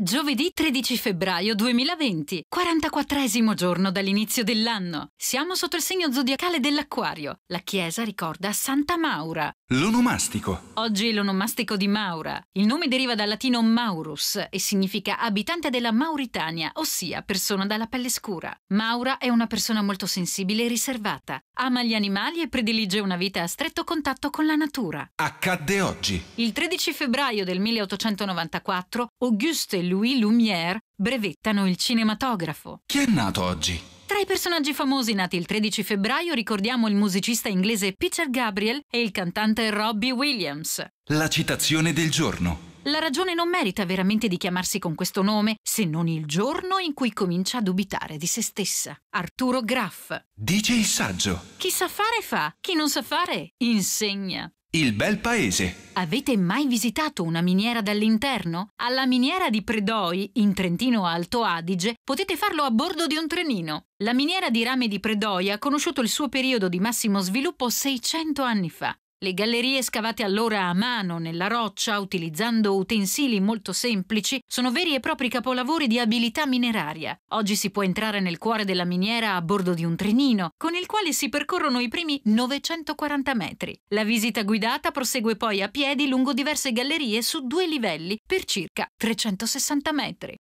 Giovedì 13 febbraio 2020, 44 giorno dall'inizio dell'anno. Siamo sotto il segno zodiacale dell'Acquario. La chiesa ricorda Santa Maura. L'onomastico. Oggi è l'onomastico di Maura. Il nome deriva dal latino Maurus e significa abitante della Mauritania, ossia persona dalla pelle scura. Maura è una persona molto sensibile e riservata. Ama gli animali e predilige una vita a stretto contatto con la natura. Accadde oggi. Il 13 febbraio del 1894, Auguste Louis Lumière brevettano il cinematografo. Chi è nato oggi? Tra i personaggi famosi nati il 13 febbraio ricordiamo il musicista inglese Peter Gabriel e il cantante Robbie Williams. La citazione del giorno. La ragione non merita veramente di chiamarsi con questo nome, se non il giorno in cui comincia a dubitare di se stessa. Arturo Graff. Dice il saggio. Chi sa fare fa, chi non sa fare insegna. Il bel paese. Avete mai visitato una miniera dall'interno? Alla miniera di Predoi, in Trentino Alto Adige, potete farlo a bordo di un trenino. La miniera di rame di Predoi ha conosciuto il suo periodo di massimo sviluppo 600 anni fa. Le gallerie scavate allora a mano nella roccia, utilizzando utensili molto semplici, sono veri e propri capolavori di abilità mineraria. Oggi si può entrare nel cuore della miniera a bordo di un trenino, con il quale si percorrono i primi 940 metri. La visita guidata prosegue poi a piedi lungo diverse gallerie su due livelli per circa 360 metri.